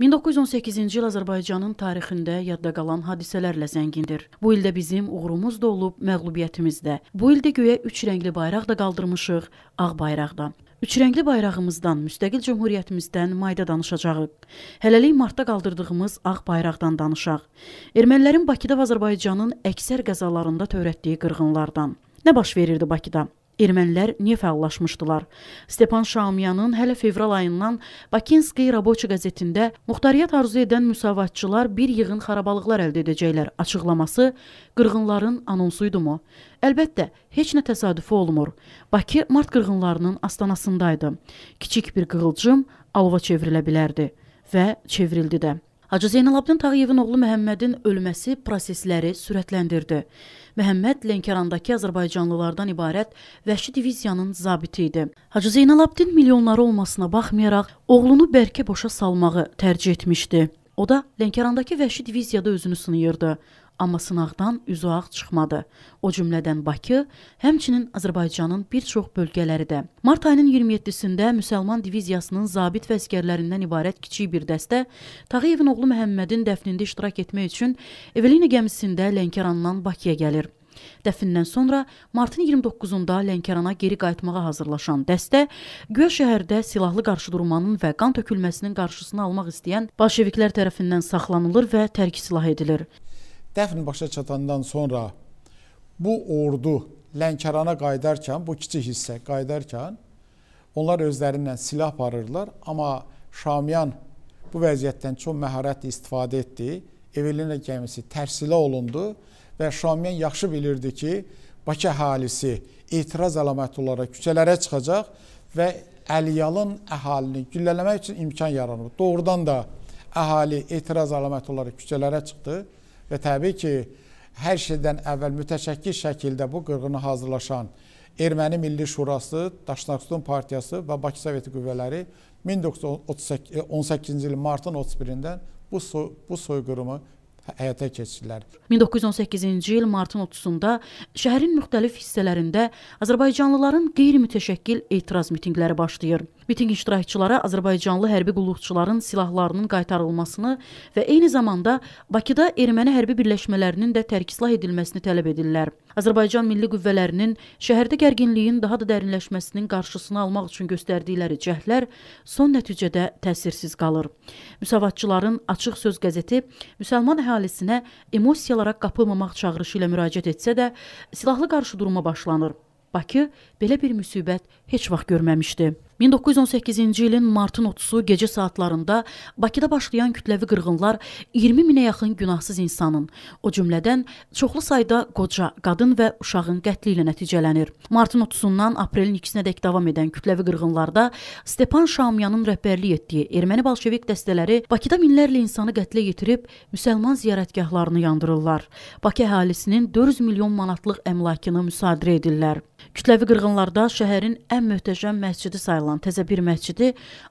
1918-ci il Azərbaycanın tarixində yadda qalan hadisələrlə zəngindir. Bu ildə bizim uğurumuz da olub, məğlubiyyətimiz də. Bu ildə göyə 3 rəngli bayraq da qaldırmışıq, ağ bayraq da. Üçrəngli bayrağımızdan, müstəqil cümhuriyyətimizdən mayda danışacağıq. Hələlik martda qaldırdığımız ağ bayraqdan danışaq. Ermənilərin Bakıda və Azərbaycanın əksər qəzalarında törətdiyi qırğınlardan. Nə baş verirdi Bakıda? Ermənilər niyə fəallaşmışdılar? Stepan Şaumyanın hələ fevral ayından Bakinski Rabochi qəzetində muxtariyyət arzu edən müsavatçılar bir yığın xarabalıqlar əldə edəcəklər açıqlaması qırğınların anonsu idimu? Əlbəttə, heç nə təsadüfi olmur. Bakı mart qırğınlarının astanasındaydı. Kiçik bir qığılcım alova çevrilə bilərdi və çevrildi də. Hacı Zeynalabdin Tağıyevin oğlu Məhəmmədin ölməsi prosesləri sürətləndirdi. Məhəmməd Lənkərandakı azərbaycanlılardan ibarət vəhşi diviziyanın zabiti idi. Hacı Zeynalabdin milyonları olmasına baxmayaraq oğlunu bərkə boşa salmağı tərcih etmişdi. O da Lənkərandakı vəhşi diviziyada özünü sınayırdı amma sınaqdan uzaq çıxmadı. O cümlədən Bakı, həmçinin Azərbaycanın bir çox bölgələri də. Mart ayının 27-sində müsəlman diviziyasının zabit və əsgərlərindən ibarət kiçik bir dəstə Tağıyevin oğlu Məhəmmədin dəfnində iştirak etmək üçün Evelina gəmisində Lənkərandan Bakıya gəlir. Dəfindən sonra martın 29-da Lənkərana geri qayıtmağa hazırlaşan dəstə Göy şəhərdə silahlı qarşıdurmanın və qan tökülməsinin qarşısını almaq istəyən bolşeviklər tərəfindən saxlanılır və tərk silah edilir dəfn başa çatandan sonra bu ordu Lənkərana qayıdarkən, bu kiçik hissə qayıdarkən onlar özlərindən silah aparırlar, amma Şamiyan bu vəziyyətdən çox məharətlə istifadə etdi. Evelina gəmisi tərsilə olundu və Şamiyan yaxşı bilirdi ki, Bakı əhalisi etiraz əlaməti olaraq küçələrə çıxacaq və Əliyalın əhalini güllələmək üçün imkan yaranıb. Doğrudan da əhali etiraz əlaməti olaraq küçələrə çıxdı və təbii ki, hər şeydən əvvəl mütəşəkkil şəkildə bu qırğını hazırlaşan Erməni Milli Şurası, Daşnaqsudun Partiyası və Bakı Soveti qüvvələri 1918-ci ilin martın 31-dən bu, soy bu soyqırımı həyata keçirdilər. 1918-ci il martın 30-da şəhərin müxtəlif hissələrində Azərbaycanlıların qeyri-mütəşəkkil etiraz mitinqləri başlayır. Mitinq iştirakçıları azərbaycanlı hərbi qulluqçuların silahlarının qaytarılmasını və eyni zamanda Bakıda erməni hərbi birləşmələrinin də tərksilah edilməsini tələb edirlər. Azərbaycan Milli Qüvvələrinin şəhərdə gərginliyin daha da dərinləşməsinin qarşısını almaq üçün göstərdikləri cəhdlər son nəticədə təsirsiz qalır. Müsavatçıların Açıq Söz qəzeti müsəlman əhalisinə emosiyalara qapılmamaq çağırışı ilə müraciət etsə də, silahlı qarşıdurma başlanır. Bakı belə bir müsibət heç vaxt görməmişdi. 1918-ci ilin martın 30-u gecə saatlarında Bakıda başlayan kütləvi qırğınlar 20 minə yaxın günahsız insanın, o cümlədən çoxlu sayda qoca, qadın və uşağın qətli ilə nəticələnir. Martın 30-undan aprelin 2-sinədək davam edən kütləvi qırğınlarda Stepan Şamyanın rəhbərlik etdiyi erməni bolşevik dəstələri Bakıda minlərlə insanı qətlə yetirib müsəlman ziyarətgahlarını yandırırlar. Bakı əhalisinin 400 milyon manatlıq əmlakını müsadirə edirlər. Kütləvi qırğınlarda şəhərin ən möhtəşəm məscidi sayılır yayılan təzə bir məscidi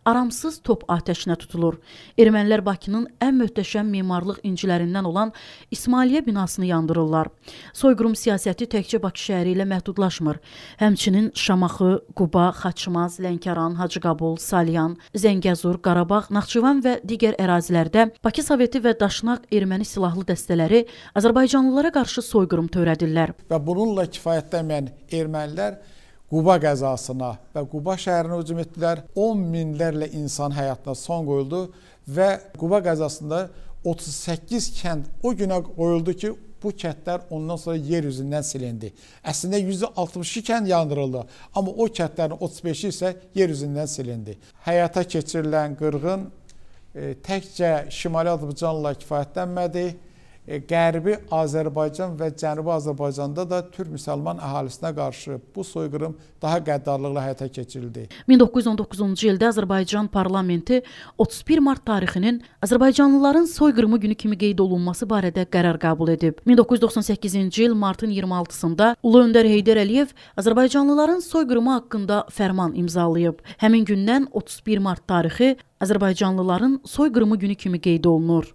aramsız top atəşinə tutulur. Ermənilər Bakının ən möhtəşəm memarlıq incilərindən olan İsmailiyyə binasını yandırırlar. Soyqırım siyasəti təkcə Bakı şəhəri ilə məhdudlaşmır. Həmçinin Şamaxı, Quba, Xaçmaz, Lənkəran, Hacıqabul, Salyan, Zəngəzur, Qarabağ, Naxçıvan və digər ərazilərdə Bakı Soveti və Daşnaq erməni silahlı dəstələri Azərbaycanlılara qarşı soyqırım törədirlər. Və bununla kifayətlənməyən ermənilər Quba qəzasına və Quba şəhərinə hücum etdilər. 10 minlərlə insan həyatına son qoyuldu və Quba qəzasında 38 kənd o günə qoyuldu ki, bu kəndlər ondan sonra yer üzündən silindi. Əslində 162 kənd yandırıldı, amma o kəndlərin 35-i isə yer üzündən silindi. Həyata keçirilən qırğın e, təkcə Şimali Azərbaycanla kifayətlənmədi. E, Qərbi Azərbaycan və Cənubi Azərbaycanda da türk-müsəlman əhalisinə qarşı bu soyqırım daha qəddarlıqla həyata keçirildi. 1919-cu ildə Azərbaycan parlamenti 31 mart tarixinin Azərbaycanlıların soyqırımı günü kimi qeyd olunması barədə qərar qəbul edib. 1998-ci il martın 26-sında Ulu Öndər Heydər Əliyev Azərbaycanlıların soyqırımı haqqında fərman imzalayıb. Həmin gündən 31 mart tarixi Azərbaycanlıların soyqırımı günü kimi qeyd olunur.